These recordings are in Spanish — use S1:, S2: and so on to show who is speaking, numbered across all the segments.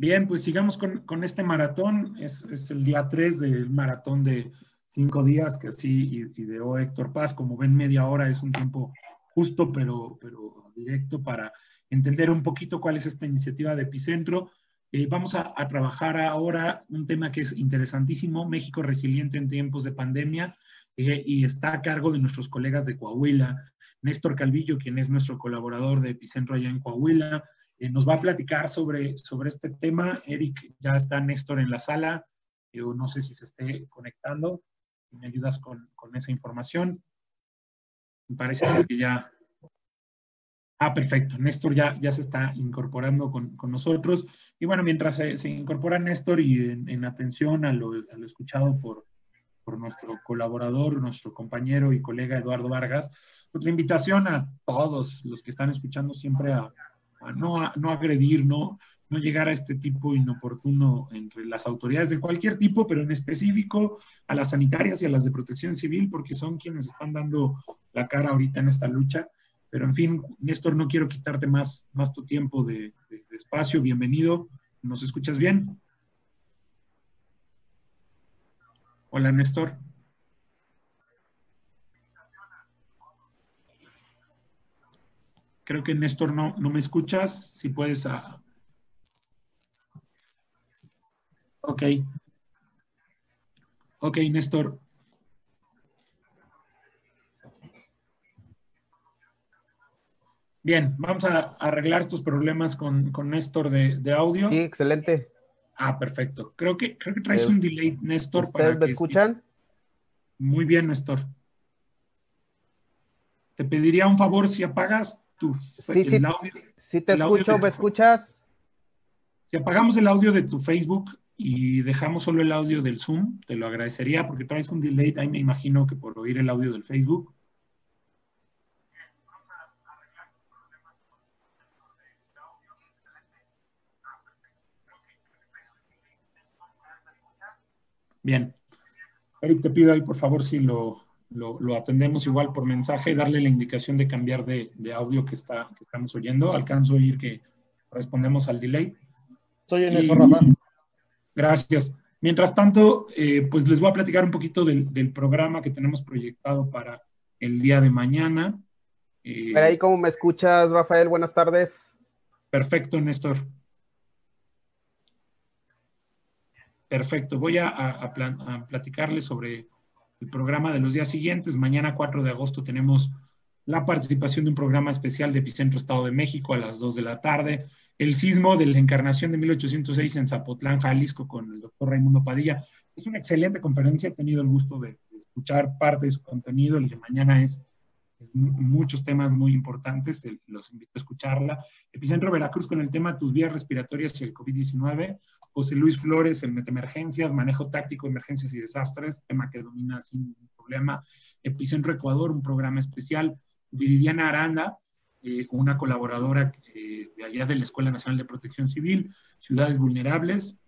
S1: Bien, pues sigamos con, este maratón. Es, el día 3 del maratón de cinco días que así ideó Héctor Paz. Como ven, media hora es un tiempo justo, pero, directo para entender un poquito cuál es esta iniciativa de Epicentro. Eh, vamos a, trabajar ahora un tema que es interesantísimo, México resiliente en tiempos de pandemia, eh, y está a cargo de nuestros colegas de Coahuila, Néstor Calvillo, quien es nuestro colaborador de Epicentro allá en Coahuila, eh, nos va a platicar sobre, sobre este tema. Eric, ya está Néstor en la sala. Yo no sé si se esté conectando. Me ayudas con, esa información. Me parece ser que ya. Ah, perfecto. Néstor ya, ya se está incorporando con, nosotros. Y bueno, mientras se, se incorpora Néstor y en, atención a lo, escuchado por, por nuestro colaborador, nuestro compañero y colega Eduardo Vargas, pues la invitación a todos los que están escuchando siempre a, no, no agredir, ¿no? no llegar a este tipo inoportuno entre las autoridades de cualquier tipo, pero en específico a las sanitarias y a las de protección civil, porque son quienes están dando la cara ahorita en esta lucha. Pero en fin, Néstor, no quiero quitarte más, más tu tiempo de, de espacio. Bienvenido. ¿Nos escuchas bien? Hola, Néstor. Creo que Néstor no, me escuchas. Si puedes. Ah. Ok. Ok, Néstor. Bien, vamos a arreglar estos problemas con, Néstor de, audio. Sí, excelente. Ah, perfecto. Creo que, creo traes pues, un delay, Néstor. ¿Ustedes me escuchan? Muy bien, Néstor. Te pediría un favor si apagas tu... Sí, sí, te escucho, ¿me
S2: escuchas?
S1: Si apagamos el audio de tu Facebook y dejamos solo el audio del Zoom, te lo agradecería porque traes un delay, ahí me imagino que por oír el audio del Facebook. Bien. Eric, te pido ahí, por favor, si lo lo, atendemos igual por mensaje, darle la indicación de cambiar de, audio que, está, que estamos oyendo. Alcanzo a oír que respondemos al delay. Estoy en eso, Rafa. Gracias. Mientras tanto, eh, pues les voy a platicar un poquito del, programa que tenemos proyectado para el día de mañana. Eh, ahí,
S2: ¿cómo me escuchas, Rafael? Buenas tardes. Perfecto, Néstor.
S1: Perfecto. Voy a, a, a platicarles sobre el programa de los días siguientes. Mañana 4 de agosto tenemos la participación de un programa especial de Epicentro Estado de México a las 2 de la tarde. El sismo de la encarnación de 1806 en Zapotlán, Jalisco, con el doctor Raimundo Padilla. Es una excelente conferencia, he tenido el gusto de escuchar parte de su contenido. El de mañana es muchos temas muy importantes, los invito a escucharla. Epicentro Veracruz con el tema tus vías respiratorias y el COVID-19. José Luis Flores en Metemergencias, manejo táctico, emergencias y desastres, tema que domina sin problema. Epicentro Ecuador, un programa especial. Viviana Aranda, eh, una colaboradora eh, de allá de la Escuela Nacional de Protección Civil, Ciudades Vulnerables,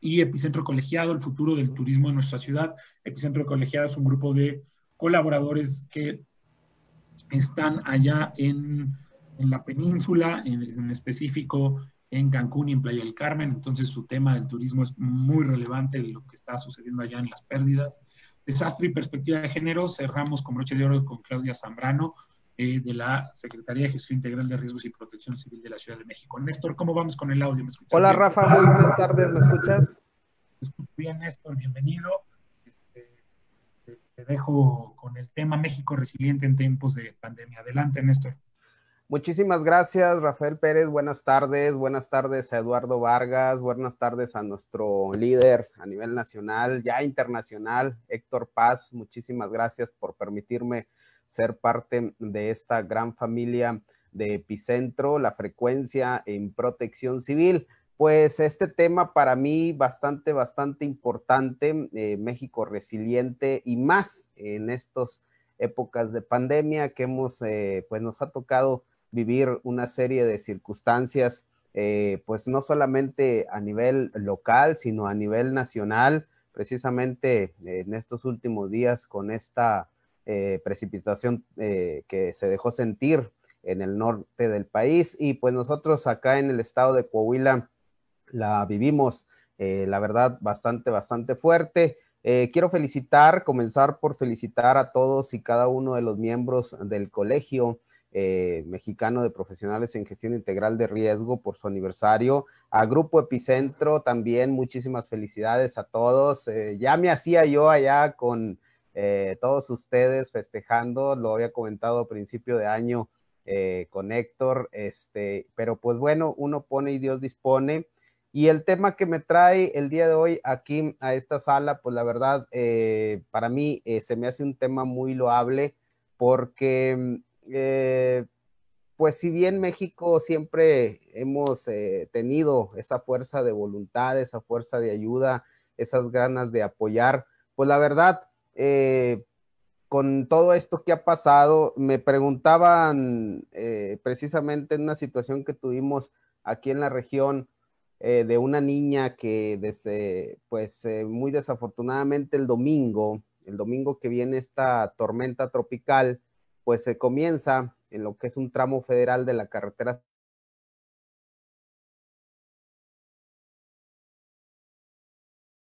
S1: y Epicentro Colegiado, el futuro del turismo en nuestra ciudad. Epicentro Colegiado es un grupo de colaboradores que están allá en, en la península, en, específico en Cancún y en Playa del Carmen, entonces su tema del turismo es muy relevante, lo que está sucediendo allá en las pérdidas. Desastre y perspectiva de género, cerramos con broche de oro con Claudia Zambrano, eh, de la Secretaría de Gestión Integral de Riesgos y Protección Civil de la Ciudad de México. Néstor, ¿cómo vamos con el audio? Hola Rafa, muy buenas tardes, ¿me escuchas? Bien, Néstor, bienvenido te dejo con el tema México resiliente en tiempos de pandemia. Adelante, Néstor.
S2: Muchísimas gracias, Rafael Pérez. Buenas tardes. Buenas tardes a Eduardo Vargas. Buenas tardes a nuestro líder a nivel nacional, ya internacional, Héctor Paz. Muchísimas gracias por permitirme ser parte de esta gran familia de Epicentro, la frecuencia en protección civil. Pues este tema para mí bastante, bastante importante, eh, México resiliente y más en estas épocas de pandemia que hemos, eh, pues nos ha tocado vivir una serie de circunstancias, eh, pues no solamente a nivel local, sino a nivel nacional, precisamente en estos últimos días con esta precipitación que se dejó sentir en el norte del país y pues nosotros acá en el estado de Coahuila la vivimos, eh, la verdad, bastante, bastante fuerte. Eh, quiero felicitar, comenzar por felicitar a todos y cada uno de los miembros del Colegio eh, Mexicano de Profesionales en Gestión Integral de Riesgo por su aniversario. A Grupo Epicentro también muchísimas felicidades a todos. ya me hacía yo allá con todos ustedes festejando, lo había comentado a principio de año con Héctor, este, pero pues bueno, uno pone y Dios dispone. Y el tema que me trae el día de hoy aquí a esta sala, pues la verdad, eh, para mí eh, se me hace un tema muy loable porque, mm, eh, pues si bien México siempre hemos tenido esa fuerza de voluntad, esa fuerza de ayuda, esas ganas de apoyar, pues la verdad, con todo esto que ha pasado, me preguntaban precisamente en una situación que tuvimos aquí en la región, eh, de una niña que desde, pues eh, muy desafortunadamente el domingo, el domingo que viene esta tormenta tropical, pues se comienza en lo que es un tramo federal de la carretera.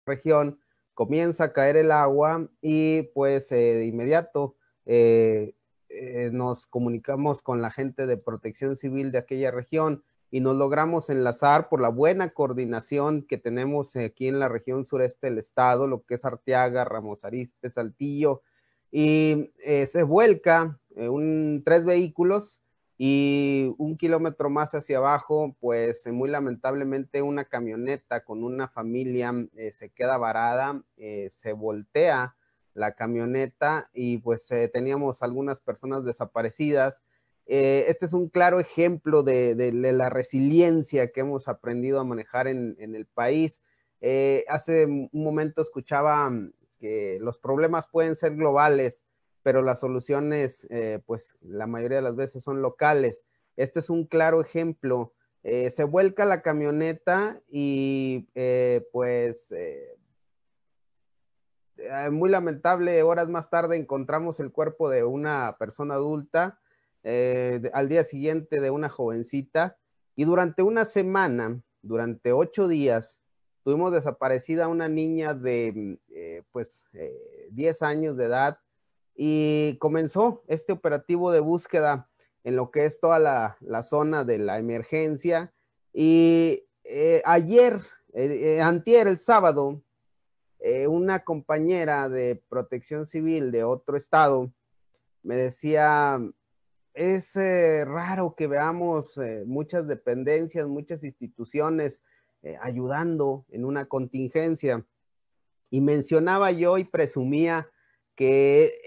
S2: región, comienza a caer el agua y pues eh, de inmediato nos comunicamos con la gente de protección civil de aquella región, y nos logramos enlazar por la buena coordinación que tenemos aquí en la región sureste del estado, lo que es Arteaga, Ramos Arizpe, Saltillo, y eh, se vuelca eh, tres vehículos y un kilómetro más hacia abajo, pues eh, muy lamentablemente una camioneta con una familia se queda varada, se voltea la camioneta y pues teníamos algunas personas desaparecidas eh, este es un claro ejemplo de, la resiliencia que hemos aprendido a manejar en, el país. Eh, hace un momento escuchaba mm, que los problemas pueden ser globales, pero las soluciones, eh, pues la mayoría de las veces son locales. Este es un claro ejemplo. se vuelca la camioneta y pues muy lamentable, horas más tarde encontramos el cuerpo de una persona adulta eh, al día siguiente de una jovencita y durante una semana, durante ocho días, tuvimos desaparecida una niña de mm, eh, pues eh, 10 años de edad y comenzó este operativo de búsqueda en lo que es toda la, la zona de la emergencia y eh, ayer, antier el sábado, una compañera de protección civil de otro estado me decía, es eh, raro que veamos eh, muchas dependencias, muchas instituciones eh, ayudando en una contingencia. Y mencionaba yo y presumía que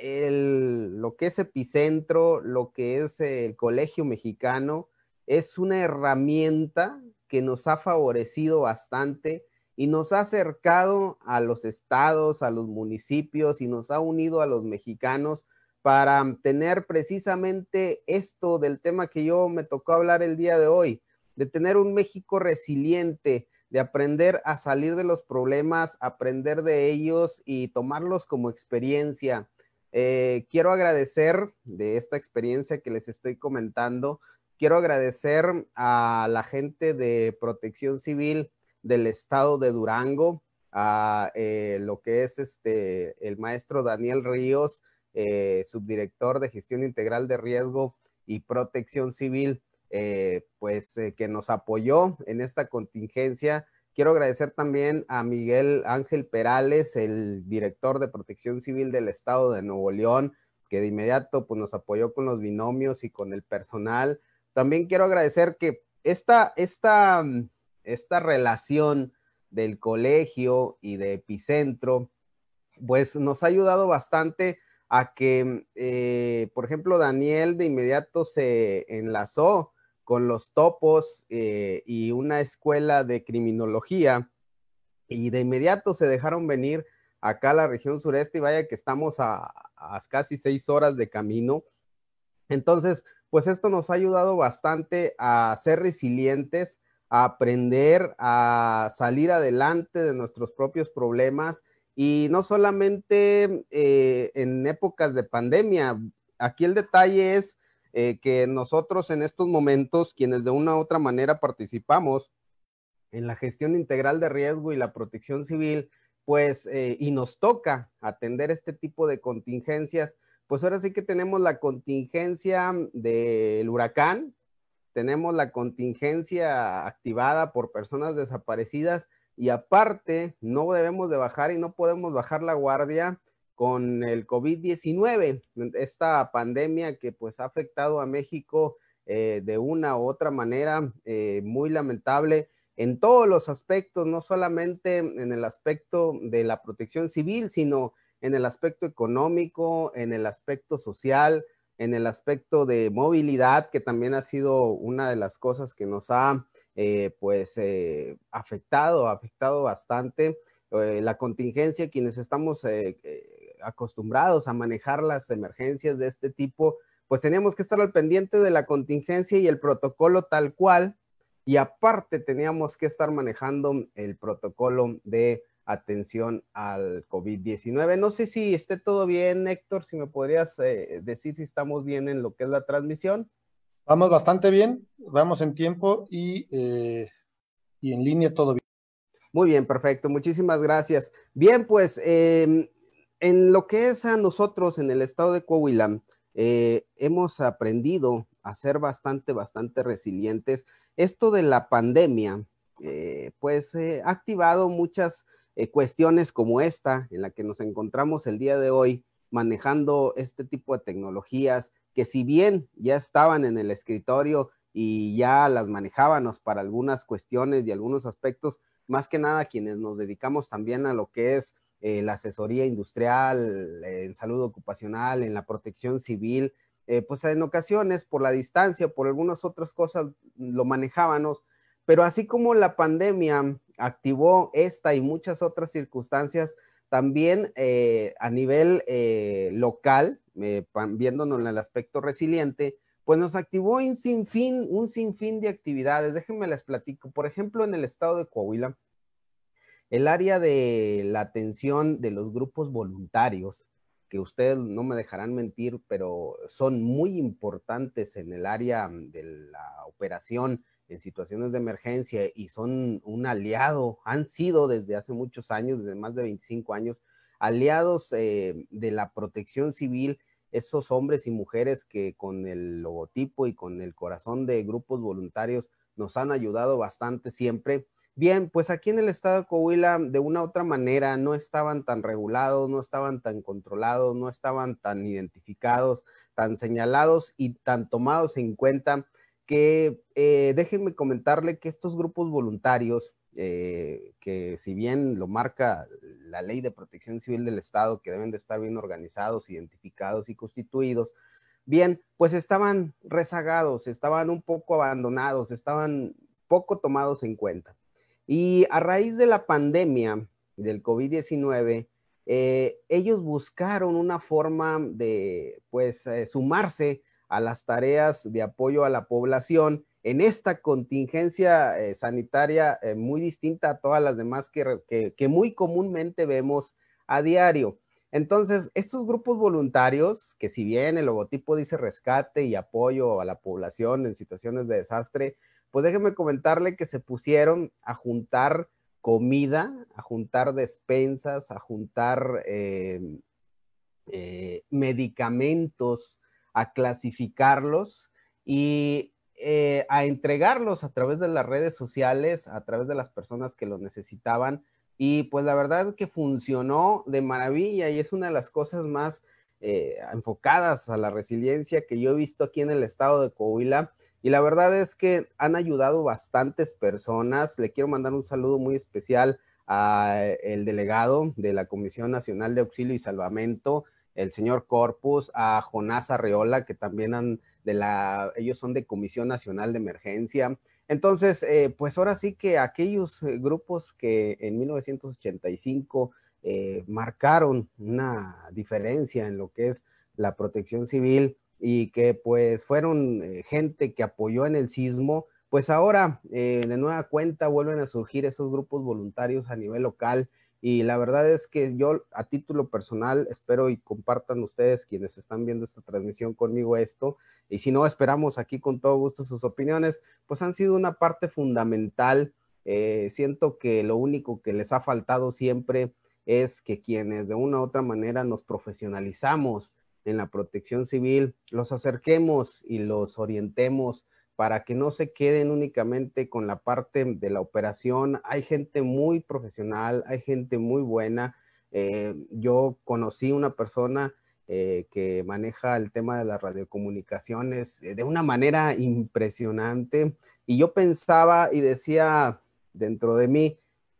S2: lo que es epicentro, lo que es el Colegio Mexicano, es una herramienta que nos ha favorecido bastante y nos ha acercado a los estados, a los municipios y nos ha unido a los mexicanos para tener precisamente esto del tema que yo me tocó hablar el día de hoy, de tener un México resiliente, de aprender a salir de los problemas, aprender de ellos y tomarlos como experiencia. Eh, quiero agradecer de esta experiencia que les estoy comentando, quiero agradecer a la gente de Protección Civil del estado de Durango, a eh, lo que es este, el maestro Daniel Ríos, eh, subdirector de gestión integral de riesgo y protección civil, eh, pues eh, que nos apoyó en esta contingencia. Quiero agradecer también a Miguel Ángel Perales, el director de protección civil del estado de Nuevo León, que de inmediato pues, nos apoyó con los binomios y con el personal. También quiero agradecer que esta, esta, mm, esta relación del colegio y de epicentro, pues nos ha ayudado bastante a que, eh, por ejemplo, Daniel de inmediato se enlazó con los topos eh, y una escuela de criminología y de inmediato se dejaron venir acá a la región sureste y vaya que estamos a casi seis horas de camino. Entonces, pues esto nos ha ayudado bastante a ser resilientes, a aprender a salir adelante de nuestros propios problemas y no solamente eh, en épocas de pandemia, aquí el detalle es eh, que nosotros en estos momentos, quienes de una u otra manera participamos en la gestión integral de riesgo y la protección civil, pues, eh, y nos toca atender este tipo de contingencias, pues ahora sí que tenemos la contingencia del huracán, tenemos la contingencia activada por personas desaparecidas y aparte, no debemos de bajar y no podemos bajar la guardia con el COVID-19, esta pandemia que pues ha afectado a México eh, de una u otra manera eh, muy lamentable en todos los aspectos, no solamente en el aspecto de la protección civil, sino en el aspecto económico, en el aspecto social, en el aspecto de movilidad, que también ha sido una de las cosas que nos ha eh, pues eh, afectado, afectado bastante eh, la contingencia, quienes estamos acostumbrados a manejar las emergencias de este tipo, pues teníamos que estar al pendiente de la contingencia y el protocolo tal cual, y aparte teníamos que estar manejando el protocolo de atención al COVID-19. No sé si esté todo bien, Héctor, si me podrías decir si estamos bien en lo que es la transmisión. Vamos bastante bien, vamos en tiempo y, eh, y en línea todo bien. Muy bien, perfecto, muchísimas gracias. Bien, pues em, en lo que es a nosotros en el estado de Coahuila, eh, hemos aprendido a ser bastante, bastante resilientes. Esto de la pandemia, eh, pues ha activado muchas cuestiones como esta en la que nos encontramos el día de hoy, manejando este tipo de tecnologías, que si bien ya estaban en el escritorio y ya las manejábamos para algunas cuestiones y algunos aspectos, más que nada quienes nos dedicamos también a lo que es eh, la asesoría industrial, en salud ocupacional, en la protección civil, eh, pues en ocasiones por la distancia, por algunas otras cosas, lo manejábamos, pero así como la pandemia activó esta y muchas otras circunstancias, también eh, a nivel eh, local, eh, viéndonos en el aspecto resiliente, pues nos activó un sinfín, un sinfín de actividades. Déjenme les platico. Por ejemplo, en el estado de Coahuila, el área de la atención de los grupos voluntarios, que ustedes no me dejarán mentir, pero son muy importantes en el área mm, de la operación en situaciones de emergencia y son un aliado, han sido desde hace muchos años, desde más de 25 años, aliados eh, de la protección civil, esos hombres y mujeres que con el logotipo y con el corazón de grupos voluntarios nos han ayudado bastante siempre. Bien, pues aquí en el estado de Coahuila, de una u otra manera, no estaban tan regulados, no estaban tan controlados, no estaban tan identificados, tan señalados y tan tomados en cuenta que eh, déjenme comentarle que estos grupos voluntarios, eh, que si bien lo marca la ley de protección civil del Estado, que deben de estar bien organizados, identificados y constituidos, bien, pues estaban rezagados, estaban un poco abandonados, estaban poco tomados en cuenta. Y a raíz de la pandemia del COVID-19, eh, ellos buscaron una forma de, pues, sumarse a las tareas de apoyo a la población en esta contingencia eh, sanitaria eh, muy distinta a todas las demás que, muy comúnmente vemos a diario. Entonces, estos grupos voluntarios, que si bien el logotipo dice rescate y apoyo a la población en situaciones de desastre, pues déjeme comentarle que se pusieron a juntar comida, a juntar despensas, a juntar eh, medicamentos, a clasificarlos y eh, a entregarlos a través de las redes sociales, a través de las personas que lo necesitaban. Y pues la verdad que funcionó de maravilla y es una de las cosas más eh, enfocadas a la resiliencia que yo he visto aquí en el estado de Coahuila. Y la verdad es que han ayudado bastantes personas. Le quiero mandar un saludo muy especial al eh, delegado de la Comisión Nacional de Auxilio y Salvamento, el señor Corpus, a Jonás Arreola, que también han de la, ellos son de Comisión Nacional de Emergencia. Entonces, eh, pues ahora sí que aquellos eh, grupos que en 1985 eh, marcaron una diferencia en lo que es la protección civil y que pues fueron gente que apoyó en el sismo, pues ahora de nueva cuenta vuelven a surgir esos grupos voluntarios a nivel local y la verdad es que yo a título personal espero y compartan ustedes quienes están viendo esta transmisión conmigo esto. Y si no, esperamos aquí con todo gusto sus opiniones, pues han sido una parte fundamental. Eh, siento que lo único que les ha faltado siempre es que quienes de una u otra manera nos profesionalizamos en la protección civil, los acerquemos y los orientemos para que no se queden únicamente con la parte de la operación. Hay gente muy profesional, hay gente muy buena. Eh, yo conocí una persona eh, que maneja el tema de las radiocomunicaciones eh, de una manera impresionante y yo pensaba y decía dentro de mí,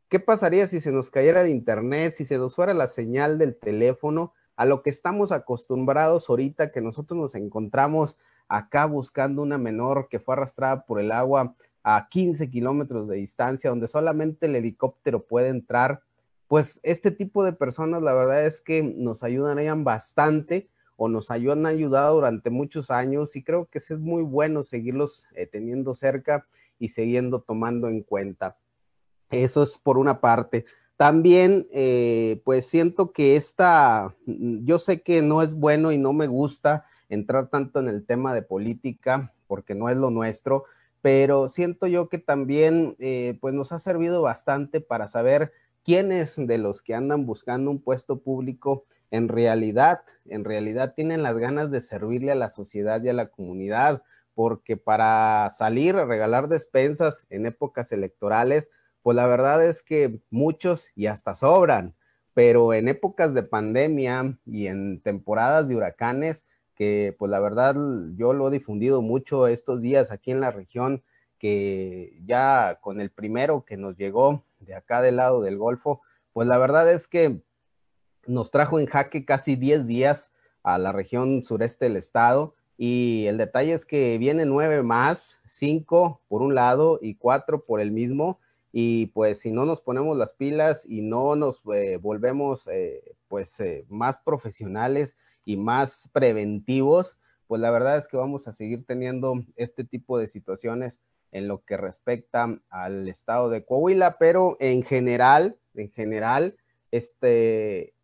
S2: ¿qué pasaría si se nos cayera el internet, si se nos fuera la señal del teléfono? a lo que estamos acostumbrados ahorita, que nosotros nos encontramos acá buscando una menor que fue arrastrada por el agua a 15 kilómetros de distancia, donde solamente el helicóptero puede entrar, pues este tipo de personas la verdad es que nos ayudan bastante o nos ayudan a ayudar durante muchos años y creo que es muy bueno seguirlos eh, teniendo cerca y siguiendo tomando en cuenta. Eso es por una parte. También, eh, pues siento que esta, yo sé que no es bueno y no me gusta entrar tanto en el tema de política, porque no es lo nuestro, pero siento yo que también eh, pues nos ha servido bastante para saber quiénes de los que andan buscando un puesto público en realidad, en realidad tienen las ganas de servirle a la sociedad y a la comunidad, porque para salir a regalar despensas en épocas electorales, pues la verdad es que muchos y hasta sobran, pero en épocas de pandemia y en temporadas de huracanes, que pues la verdad yo lo he difundido mucho estos días aquí en la región, que ya con el primero que nos llegó de acá del lado del Golfo, pues la verdad es que nos trajo en jaque casi 10 días a la región sureste del estado. Y el detalle es que viene nueve más, cinco por un lado y cuatro por el mismo. Y pues si no nos ponemos las pilas y no nos eh, volvemos eh, pues eh, más profesionales, y más preventivos, pues la verdad es que vamos a seguir teniendo este tipo de situaciones en lo que respecta al estado de Coahuila, pero en general, en general, este,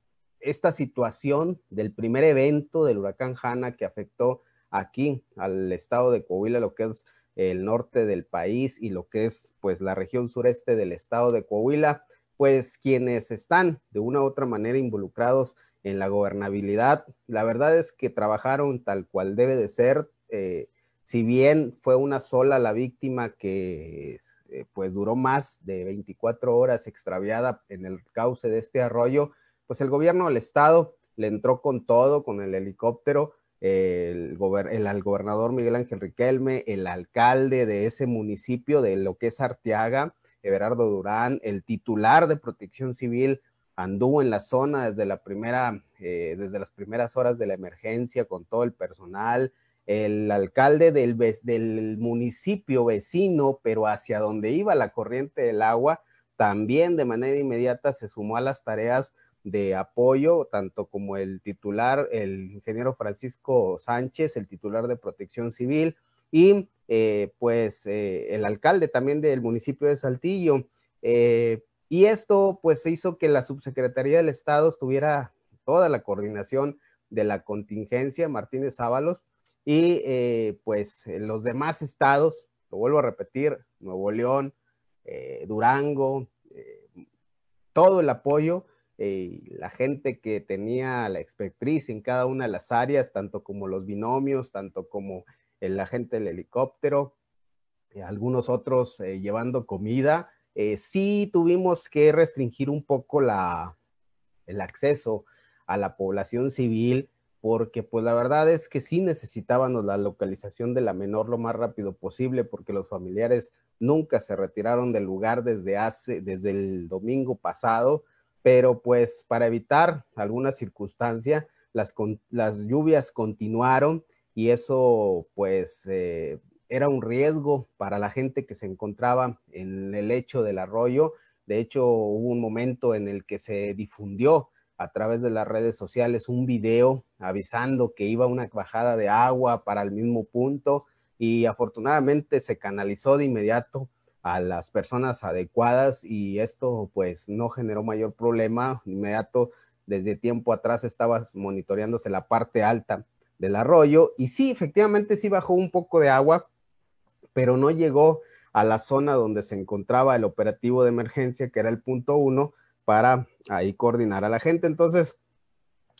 S2: esta situación del primer evento del huracán Hanna que afectó aquí al estado de Coahuila, lo que es el norte del país y lo que es pues la región sureste del estado de Coahuila, pues quienes están de una u otra manera involucrados en la gobernabilidad. La verdad es que trabajaron tal cual debe de ser. Eh, si bien fue una sola la víctima que eh, pues duró más de 24 horas extraviada en el cauce de este arroyo, pues el gobierno del estado le entró con todo, con el helicóptero, el, el, gobernador Miguel Ángel Riquelme, el alcalde de ese municipio, de lo que es Arteaga, Everardo Durán, el titular de protección civil, anduvo en la zona desde, la primera, eh, desde las primeras horas de la emergencia con todo el personal, el alcalde del, del, municipio vecino, pero hacia donde iba la corriente del agua, también de manera inmediata se sumó a las tareas de apoyo, tanto como el titular, el ingeniero Francisco Sánchez, el titular de protección civil, y eh, pues eh, el alcalde también del municipio de Saltillo. Y esto pues hizo que la Subsecretaría del Estado estuviera toda la coordinación de la contingencia, Martínez Ábalos, y eh, pues los demás estados, lo vuelvo a repetir, Nuevo León, eh, Durango, eh, todo el apoyo, la gente que tenía la expectriz en cada una de las áreas, tanto como los binomios, tanto como la gente del helicóptero, algunos otros llevando comida, eh, sí tuvimos que restringir un poco la, el acceso a la población civil, porque pues la verdad es que sí necesitábamos la localización de la menor lo más rápido posible, porque los familiares nunca se retiraron del lugar desde hace, desde el domingo pasado, pero pues para evitar alguna circunstancia, las, las lluvias continuaron y eso pues eh, era un riesgo para la gente que se encontraba en el lecho del arroyo. De hecho, hubo un momento en el que se difundió a través de las redes sociales un video avisando que iba una bajada de agua para el mismo punto y afortunadamente se canalizó de inmediato a las personas adecuadas y esto pues no generó mayor problema. Inmediato, desde tiempo atrás estabas monitoreándose la parte alta del arroyo y sí, efectivamente sí bajó un poco de agua, pero no llegó a la zona donde se encontraba el operativo de emergencia, que era el punto uno, para ahí coordinar a la gente. Entonces,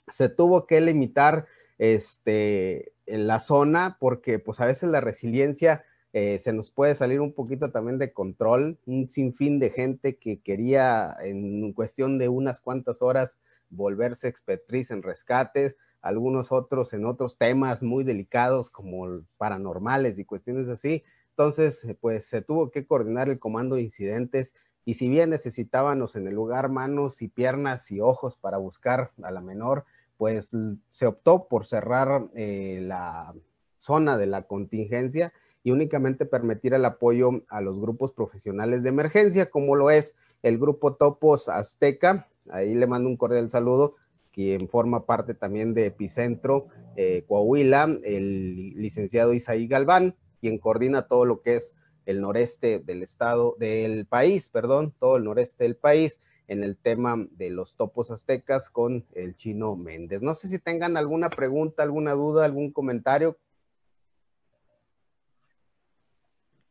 S2: se tuvo que limitar este, en la zona porque pues a veces la resiliencia eh, se nos puede salir un poquito también de control, un sinfín de gente que quería en cuestión de unas cuantas horas volverse expetriz en rescates, algunos otros en otros temas muy delicados como paranormales y cuestiones así. Entonces, eh, pues se tuvo que coordinar el comando de incidentes y si bien necesitábamos en el lugar manos y piernas y ojos para buscar a la menor, pues se optó por cerrar eh, la zona de la contingencia y únicamente permitir el apoyo a los grupos profesionales de emergencia, como lo es el grupo Topos Azteca. Ahí le mando un cordial saludo, quien forma parte también de Epicentro eh, Coahuila, el licenciado Isaí Galván, quien coordina todo lo que es el noreste del estado, del país, perdón, todo el noreste del país en el tema de los topos aztecas con el chino Méndez. No sé si tengan alguna pregunta, alguna duda, algún comentario.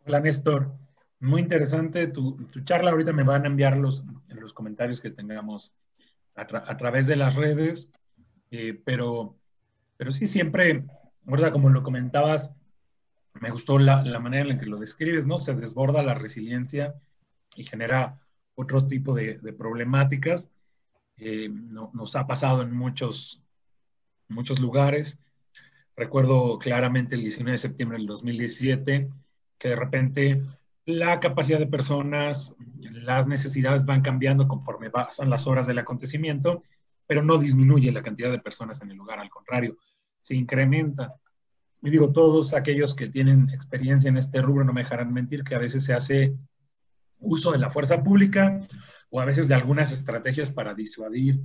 S1: Hola Néstor, muy interesante tu, charla. Ahorita me van a enviar los, los comentarios que tengamos a, través de las redes, eh, pero, pero sí siempre, ¿verdad? Como lo comentabas, me gustó la, manera en la que lo describes, ¿no? Se desborda la resiliencia y genera otro tipo de, problemáticas. Eh, nos ha pasado en muchos, muchos lugares. Recuerdo claramente el 19 de septiembre del 2017, que de repente la capacidad de personas, las necesidades van cambiando conforme pasan las horas del acontecimiento, pero no disminuye la cantidad de personas en el lugar, al contrario, se incrementa y digo, todos aquellos que tienen experiencia en este rubro no me dejarán mentir que a veces se hace uso de la fuerza pública o a veces de algunas estrategias para disuadir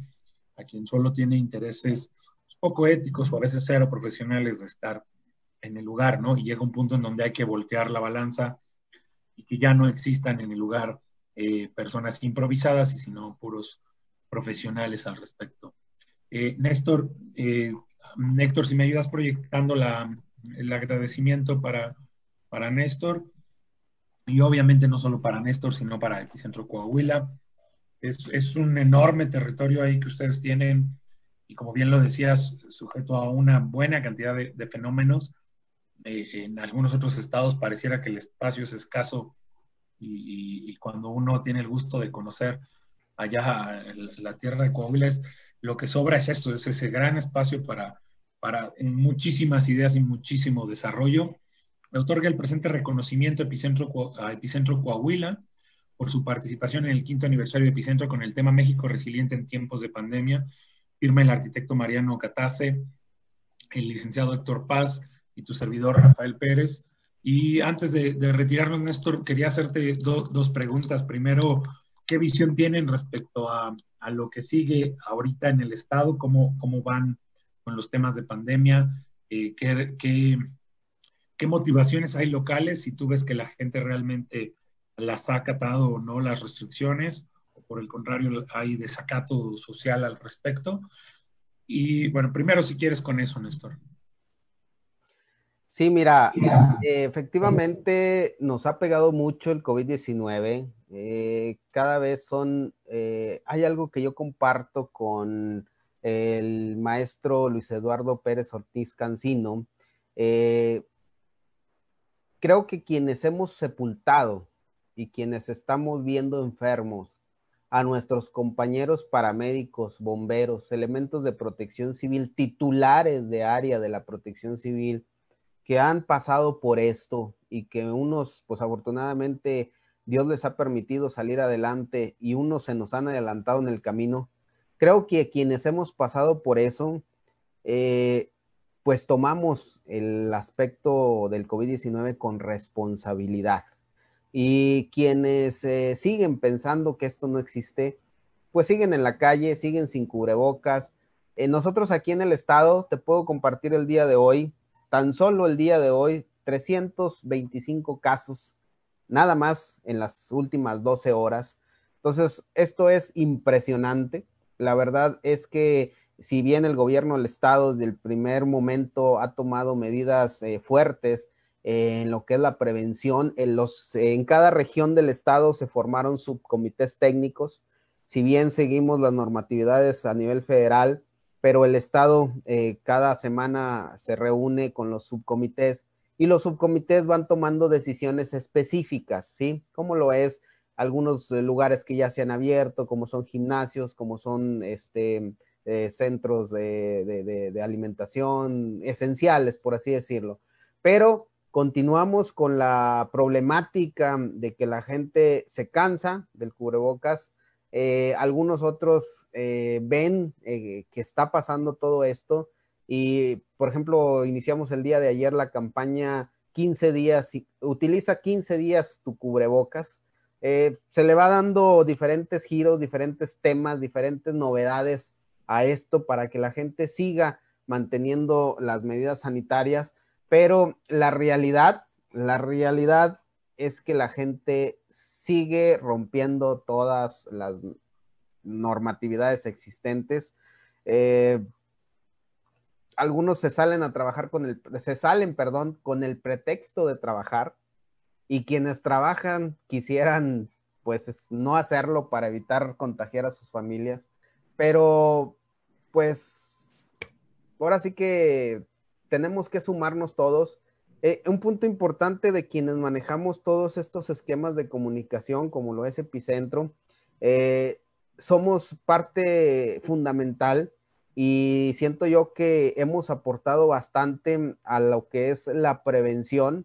S1: a quien solo tiene intereses poco éticos o a veces cero profesionales de estar en el lugar, ¿no? Y llega un punto en donde hay que voltear la balanza y que ya no existan en el lugar eh, personas improvisadas y sino puros profesionales al respecto. Eh, Néstor, eh, Néstor, si me ayudas proyectando la, el agradecimiento para, para Néstor y obviamente no solo para Néstor, sino para el Centro Coahuila. Es, un enorme territorio ahí que ustedes tienen y como bien lo decías, sujeto a una buena cantidad de, fenómenos. Eh, en algunos otros estados pareciera que el espacio es escaso y, cuando uno tiene el gusto de conocer allá la, tierra de Coahuila, lo que sobra es esto, es ese gran espacio para, para muchísimas ideas y muchísimo desarrollo. Le otorga el presente reconocimiento epicentro, a Epicentro Coahuila por su participación en el quinto aniversario de Epicentro con el tema México resiliente en tiempos de pandemia. Firma el arquitecto Mariano Catase, el licenciado Héctor Paz y tu servidor Rafael Pérez. Y antes de, de retirarnos, Néstor, quería hacerte dos preguntas. Primero, ¿qué visión tienen respecto a, lo que sigue ahorita en el Estado? ¿Cómo, cómo van con los temas de pandemia, eh, qué, motivaciones hay locales si tú ves que la gente realmente las ha acatado o no las restricciones, o por el contrario hay desacato social al respecto. Y bueno, primero si quieres con eso, Néstor.
S2: Sí, mira, eh, efectivamente nos ha pegado mucho el COVID-19. Eh, cada vez son, hay algo que yo comparto con el maestro Luis Eduardo Pérez Ortiz Cancino, eh, creo que quienes hemos sepultado y quienes estamos viendo enfermos a nuestros compañeros paramédicos, bomberos, elementos de protección civil, titulares de área de la protección civil, que han pasado por esto y que unos, pues afortunadamente, Dios les ha permitido salir adelante y unos se nos han adelantado en el camino, creo que quienes hemos pasado por eso, eh, pues tomamos el aspecto del COVID-19 con responsabilidad. Y quienes eh, siguen pensando que esto no existe, pues siguen en la calle, siguen sin cubrebocas. Eh, nosotros aquí en el estado, te puedo compartir el día de hoy, tan solo el día de hoy, 325 casos, nada más en las últimas 12 horas. Entonces, esto es impresionante. La verdad es que si bien el gobierno del Estado desde el primer momento ha tomado medidas eh, fuertes eh, en lo que es la prevención, en, los, en cada región del Estado se formaron subcomités técnicos, si bien seguimos las normatividades a nivel federal, pero el Estado eh, cada semana se reúne con los subcomités y los subcomités van tomando decisiones específicas, ¿sí? ¿Cómo lo es algunos eh, lugares que ya se han abierto, como son gimnasios, como son este, eh, centros de, alimentación esenciales, por así decirlo. Pero continuamos con la problemática de que la gente se cansa del cubrebocas. Eh, algunos otros ven que está pasando todo esto y, por ejemplo, iniciamos el día de ayer la campaña 15 días, utiliza 15 días tu cubrebocas eh, se le va dando diferentes giros, diferentes temas, diferentes novedades a esto para que la gente siga manteniendo las medidas sanitarias, pero la realidad, la realidad es que la gente sigue rompiendo todas las normatividades existentes. Eh, algunos se salen a trabajar con el, se salen, perdón, con el pretexto de trabajar, y quienes trabajan quisieran pues no hacerlo para evitar contagiar a sus familias, pero pues ahora sí que tenemos que sumarnos todos. Eh, un punto importante de quienes manejamos todos estos esquemas de comunicación, como lo es Epicentro, eh, somos parte fundamental y siento yo que hemos aportado bastante a lo que es la prevención,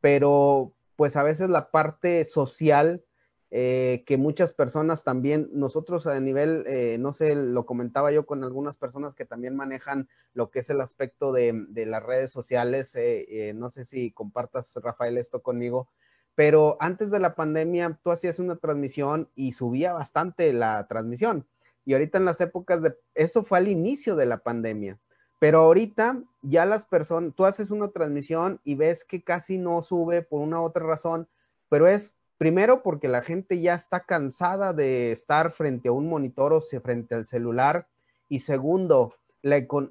S2: pero pues a veces la parte social eh, que muchas personas también, nosotros a nivel, eh, no sé, lo comentaba yo con algunas personas que también manejan lo que es el aspecto de, las redes sociales, eh, no sé si compartas, Rafael, esto conmigo, pero antes de la pandemia tú hacías una transmisión y subía bastante la transmisión. Y ahorita en las épocas de, eso fue al inicio de la pandemia, pero ahorita ya las personas, tú haces una transmisión y ves que casi no sube por una u otra razón, pero es primero porque la gente ya está cansada de estar frente a un monitor o frente al celular y segundo,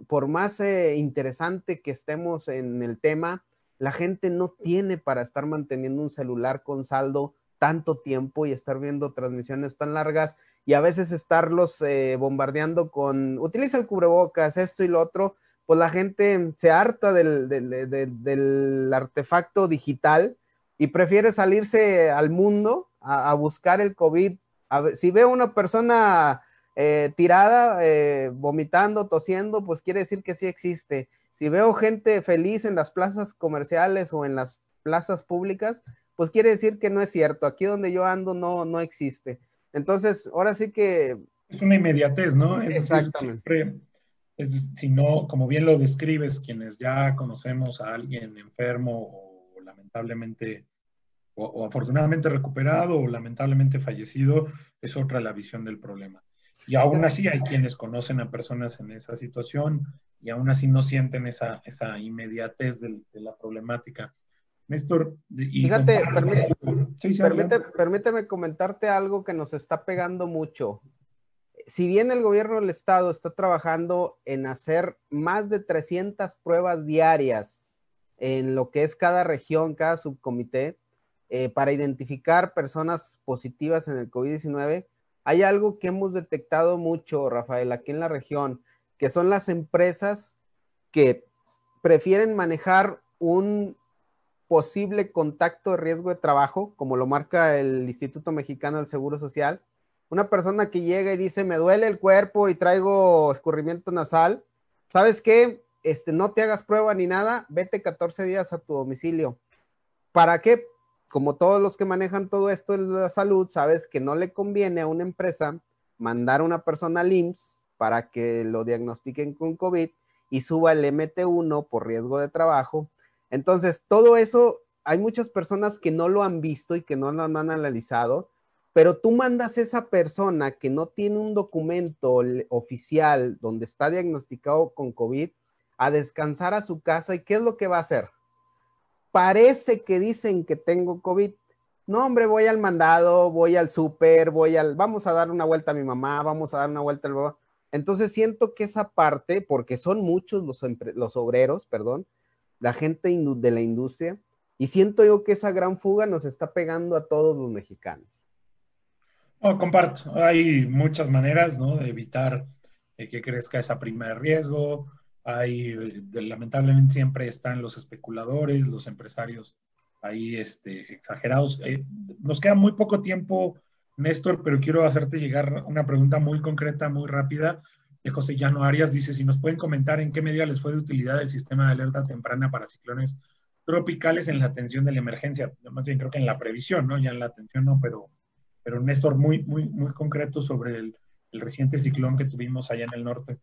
S2: por más eh, interesante que estemos en el tema, la gente no tiene para estar manteniendo un celular con saldo tanto tiempo y estar viendo transmisiones tan largas y a veces estarlos eh, bombardeando con utiliza el cubrebocas, esto y lo otro, pues la gente se harta del, artefacto digital y prefiere salirse al mundo a, buscar el COVID. A, si ve una persona eh, tirada, eh, vomitando, tosiendo, pues quiere decir que sí existe. Si veo gente feliz en las plazas comerciales o en las plazas públicas, pues quiere decir que no es cierto. Aquí donde yo ando no, no existe. Entonces, ahora
S1: sí que... Es una inmediatez, ¿no? Exactamente es, si no, como bien lo describes, quienes ya conocemos a alguien enfermo o lamentablemente, o, afortunadamente recuperado o lamentablemente fallecido, es otra la visión del problema. Y aún así hay quienes conocen a personas en esa situación y aún así no sienten esa, esa inmediatez de, la problemática. Néstor, fíjate,
S2: permíteme comentarte algo que nos está pegando mucho si bien el gobierno del estado está trabajando en hacer más de 300 pruebas diarias en lo que es cada región, cada subcomité, eh, para identificar personas positivas en el COVID-19, hay algo que hemos detectado mucho, Rafael, aquí en la región, que son las empresas que prefieren manejar un posible contacto de riesgo de trabajo, como lo marca el Instituto Mexicano del Seguro Social, una persona que llega y dice, me duele el cuerpo y traigo escurrimiento nasal, ¿sabes qué? Este, no te hagas prueba ni nada, vete 14 días a tu domicilio. ¿Para qué? Como todos los que manejan todo esto de la salud, sabes que no le conviene a una empresa mandar a una persona al IMSS para que lo diagnostiquen con COVID y suba el MT1 por riesgo de trabajo. Entonces, todo eso, hay muchas personas que no lo han visto y que no lo han analizado pero tú mandas a esa persona que no tiene un documento oficial donde está diagnosticado con COVID a descansar a su casa y ¿qué es lo que va a hacer? Parece que dicen que tengo COVID. No, hombre, voy al mandado, voy al súper, voy al, vamos a dar una vuelta a mi mamá, vamos a dar una vuelta al papá. Entonces siento que esa parte, porque son muchos los, los obreros, perdón, la gente de la industria, y siento yo que esa gran fuga nos está pegando a todos los mexicanos
S1: comparto. Hay muchas maneras ¿no? de evitar eh, que crezca esa prima de riesgo. Hay, eh, lamentablemente siempre están los especuladores, los empresarios ahí este, exagerados. Eh, nos queda muy poco tiempo, Néstor, pero quiero hacerte llegar una pregunta muy concreta, muy rápida. De José Llano Arias dice, si nos pueden comentar en qué medida les fue de utilidad el sistema de alerta temprana para ciclones tropicales en la atención de la emergencia. Más bien creo que en la previsión, ¿no? Ya en la atención no, pero pero Néstor, muy, muy, muy concreto sobre el, reciente ciclón que tuvimos allá en el norte.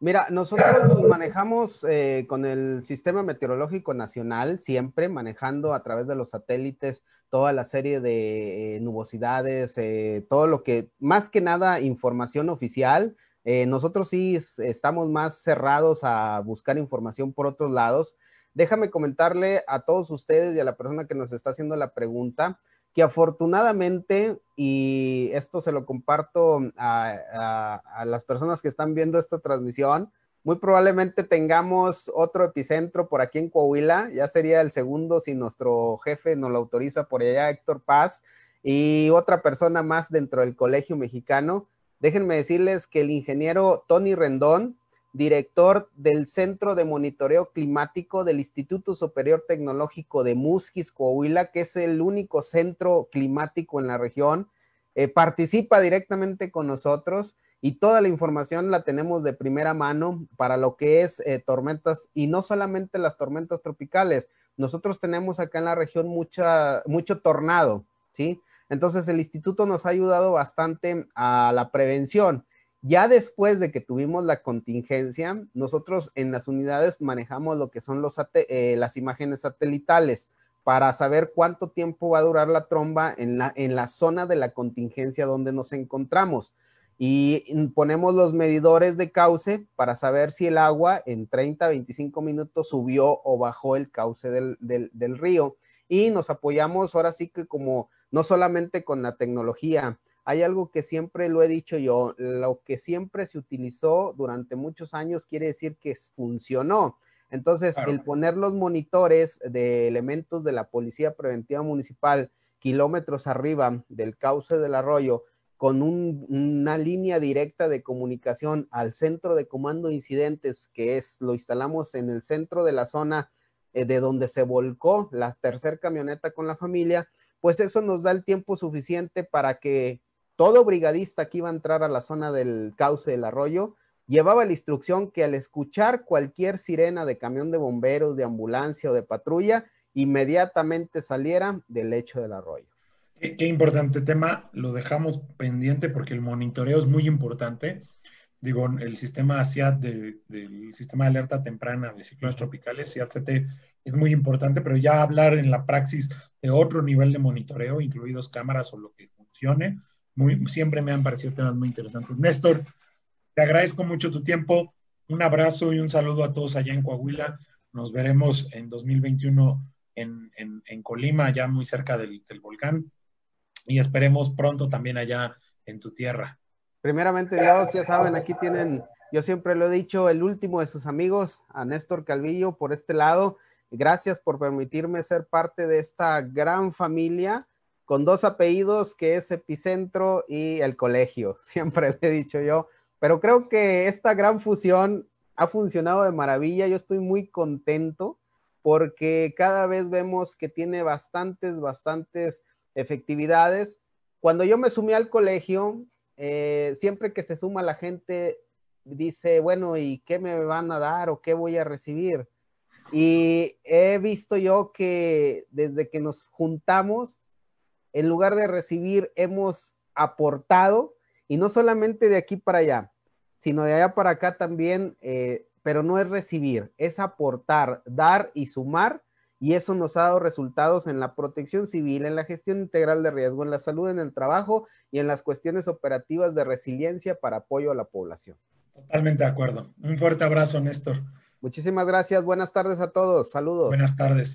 S2: Mira, nosotros manejamos eh, con el Sistema Meteorológico Nacional, siempre manejando a través de los satélites toda la serie de eh, nubosidades, eh, todo lo que, más que nada, información oficial. nosotros sí estamos más cerrados a buscar información por otros lados. Déjame comentarle a todos ustedes y a la persona que nos está haciendo la pregunta que afortunadamente, y esto se lo comparto a, las personas que están viendo esta transmisión, muy probablemente tengamos otro epicentro por aquí en Coahuila, ya sería el segundo si nuestro jefe nos lo autoriza por allá, Héctor Paz, y otra persona más dentro del Colegio Mexicano. Déjenme decirles que el ingeniero Tony Rendón, director del Centro de Monitoreo Climático del Instituto Superior Tecnológico de Musquis, Coahuila, que es el único centro climático en la región. Eh, participa directamente con nosotros y toda la información la tenemos de primera mano para lo que es eh, tormentas y no solamente las tormentas tropicales. Nosotros tenemos acá en la región mucha, mucho tornado, ¿sí? Entonces el instituto nos ha ayudado bastante a la prevención ya después de que tuvimos la contingencia, nosotros en las unidades manejamos lo que son eh, las imágenes satelitales para saber cuánto tiempo va a durar la tromba en la, zona de la contingencia donde nos encontramos. Y mm, ponemos los medidores de cauce para saber si el agua en 30, 25 minutos subió o bajó el cauce del, del río. Y nos apoyamos ahora sí que como no solamente con la tecnología, hay algo que siempre lo he dicho yo, lo que siempre se utilizó durante muchos años quiere decir que funcionó. Entonces, el poner los monitores de elementos de la Policía Preventiva Municipal kilómetros arriba del cauce del arroyo, con una línea directa de comunicación al centro de comando incidentes, que es, lo instalamos en el centro de la zona eh, de donde se volcó la tercer camioneta con la familia, pues eso nos da el tiempo suficiente para que todo brigadista que iba a entrar a la zona del cauce del arroyo llevaba la instrucción que al escuchar cualquier sirena de camión de bomberos, de ambulancia o de patrulla, inmediatamente saliera
S1: del lecho del arroyo. Qué, importante tema, lo dejamos pendiente porque el monitoreo es muy importante. Digo, el sistema SIAT de, del sistema de alerta temprana de ciclones tropicales, SIAT-CT, es muy importante, pero ya hablar en la praxis de otro nivel de monitoreo, incluidos cámaras o lo que funcione, muy, siempre me han parecido temas muy interesantes. Néstor, te agradezco mucho tu tiempo. Un abrazo y un saludo a todos allá en Coahuila. Nos veremos en 2021 en, en, en Colima, ya muy cerca del, del, volcán. Y esperemos pronto también allá en tu tierra.
S2: Primeramente, Dios, ya saben, aquí tienen, yo siempre lo he dicho, el último de sus amigos, a Néstor Calvillo, por este lado. Gracias por permitirme ser parte de esta gran familia con dos apellidos que es Epicentro y el colegio, siempre le he dicho yo, pero creo que esta gran fusión ha funcionado de maravilla, yo estoy muy contento porque cada vez vemos que tiene bastantes, bastantes efectividades. Cuando yo me sumé al colegio, eh, siempre que se suma la gente dice, bueno, ¿y qué me van a dar o qué voy a recibir? Y he visto yo que desde que nos juntamos, en lugar de recibir, hemos aportado, y no solamente de aquí para allá, sino de allá para acá también, eh, pero no es recibir, es aportar, dar y sumar, y eso nos ha dado resultados en la protección civil, en la gestión integral de riesgo, en la salud, en el trabajo y en las cuestiones operativas de resiliencia para apoyo a la población.
S1: Totalmente de acuerdo. Un fuerte abrazo, Néstor.
S2: Muchísimas gracias. Buenas tardes a todos. Saludos. Buenas tardes.